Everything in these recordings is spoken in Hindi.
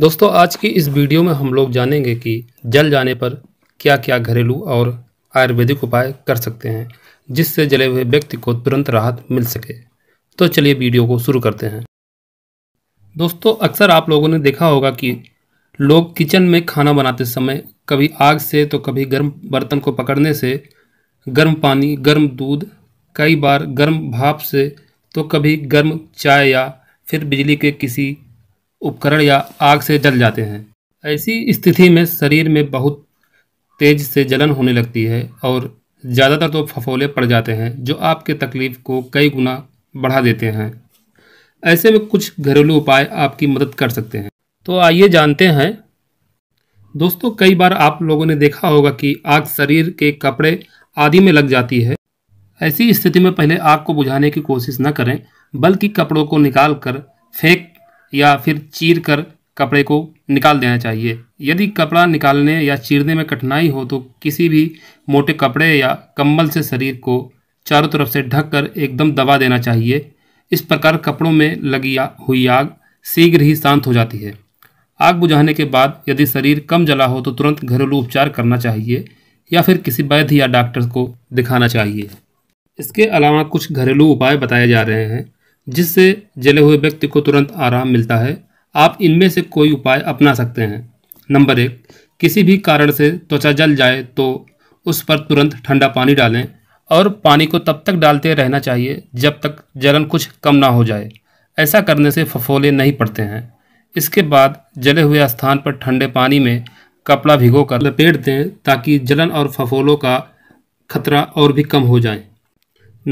दोस्तों आज की इस वीडियो में हम लोग जानेंगे कि जल जाने पर क्या क्या घरेलू और आयुर्वेदिक उपाय कर सकते हैं जिससे जले हुए व्यक्ति को तुरंत राहत मिल सके तो चलिए वीडियो को शुरू करते हैं दोस्तों अक्सर आप लोगों ने देखा होगा कि लोग किचन में खाना बनाते समय कभी आग से तो कभी गर्म बर्तन को पकड़ने से गर्म पानी गर्म दूध कई बार गर्म भाप से तो कभी गर्म चाय या फिर बिजली के किसी उपकरण या आग से जल जाते हैं ऐसी स्थिति में शरीर में बहुत तेज से जलन होने लगती है और ज़्यादातर तो फफोले पड़ जाते हैं जो आपके तकलीफ को कई गुना बढ़ा देते हैं ऐसे में कुछ घरेलू उपाय आपकी मदद कर सकते हैं तो आइए जानते हैं दोस्तों कई बार आप लोगों ने देखा होगा कि आग शरीर के कपड़े आदि में लग जाती है ऐसी स्थिति में पहले आग को बुझाने की कोशिश न करें बल्कि कपड़ों को निकाल कर फेंक या फिर चीर कर कपड़े को निकाल देना चाहिए यदि कपड़ा निकालने या चीरने में कठिनाई हो तो किसी भी मोटे कपड़े या कंबल से शरीर को चारों तरफ से ढक कर एकदम दबा देना चाहिए इस प्रकार कपड़ों में लगी हुई आग शीघ्र ही शांत हो जाती है आग बुझाने के बाद यदि शरीर कम जला हो तो तुरंत घरेलू उपचार करना चाहिए या फिर किसी वैध या डॉक्टर को दिखाना चाहिए इसके अलावा कुछ घरेलू उपाय बताए जा रहे हैं जिससे जले हुए व्यक्ति को तुरंत आराम मिलता है आप इनमें से कोई उपाय अपना सकते हैं नंबर एक किसी भी कारण से त्वचा जल जाए तो उस पर तुरंत ठंडा पानी डालें और पानी को तब तक डालते रहना चाहिए जब तक जलन कुछ कम ना हो जाए ऐसा करने से फफोले नहीं पड़ते हैं इसके बाद जले हुए स्थान पर ठंडे पानी में कपड़ा भिगो कर लपेट दें ताकि जलन और फफोलों का खतरा और भी कम हो जाए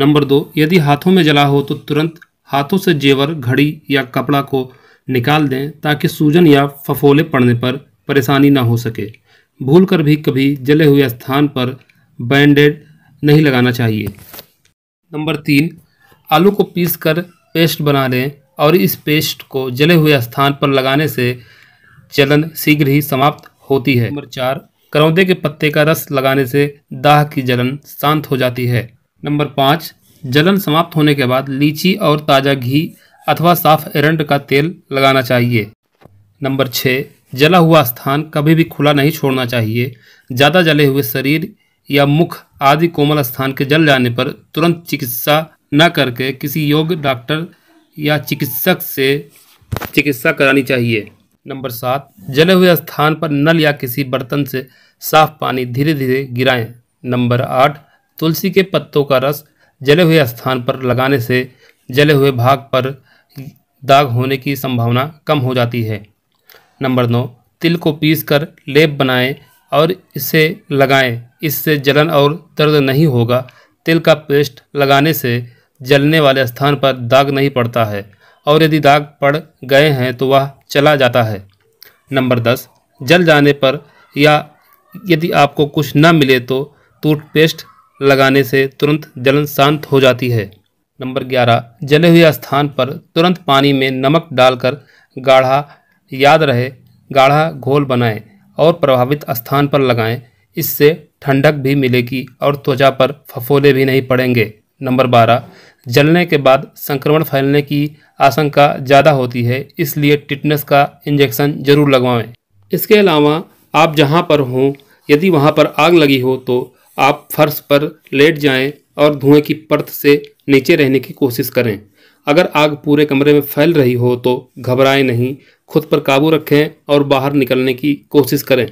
नंबर दो यदि हाथों में जला हो तो तुरंत हाथों से जेवर घड़ी या कपड़ा को निकाल दें ताकि सूजन या फफोले पड़ने पर परेशानी ना हो सके भूल कर भी कभी जले हुए स्थान पर बैंडेड नहीं लगाना चाहिए नंबर तीन आलू को पीस कर पेस्ट बना लें और इस पेस्ट को जले हुए स्थान पर लगाने से जलन शीघ्र ही समाप्त होती है नंबर चार करौदे के पत्ते का रस लगाने से दाह की जलन शांत हो जाती है नंबर पाँच जलन समाप्त होने के बाद लीची और ताज़ा घी अथवा साफ एरंड का तेल लगाना चाहिए नंबर छः जला हुआ स्थान कभी भी खुला नहीं छोड़ना चाहिए ज़्यादा जले हुए शरीर या मुख आदि कोमल स्थान के जल जाने पर तुरंत चिकित्सा न करके किसी योग्य डॉक्टर या चिकित्सक से चिकित्सा करानी चाहिए नंबर सात जले हुए स्थान पर नल या किसी बर्तन से साफ पानी धीरे धीरे गिराएं नंबर आठ तुलसी के पत्तों का रस जले हुए स्थान पर लगाने से जले हुए भाग पर दाग होने की संभावना कम हो जाती है नंबर नौ तिल को पीस कर लेप बनाएं और इसे लगाएं इससे जलन और दर्द नहीं होगा तिल का पेस्ट लगाने से जलने वाले स्थान पर दाग नहीं पड़ता है और यदि दाग पड़ गए हैं तो वह चला जाता है नंबर दस जल जाने पर या यदि आपको कुछ न मिले तो टूथपेस्ट लगाने से तुरंत जलन शांत हो जाती है नंबर ग्यारह जले हुए स्थान पर तुरंत पानी में नमक डालकर गाढ़ा याद रहे गाढ़ा घोल बनाएं और प्रभावित स्थान पर लगाएं इससे ठंडक भी मिलेगी और त्वचा पर फफोले भी नहीं पड़ेंगे नंबर बारह जलने के बाद संक्रमण फैलने की आशंका ज़्यादा होती है इसलिए टिटनेस का इंजेक्शन जरूर लगवाएं इसके अलावा आप जहाँ पर हों यदि वहाँ पर आग लगी हो तो आप फर्श पर लेट जाएं और धुएं की परत से नीचे रहने की कोशिश करें अगर आग पूरे कमरे में फैल रही हो तो घबराएं नहीं खुद पर काबू रखें और बाहर निकलने की कोशिश करें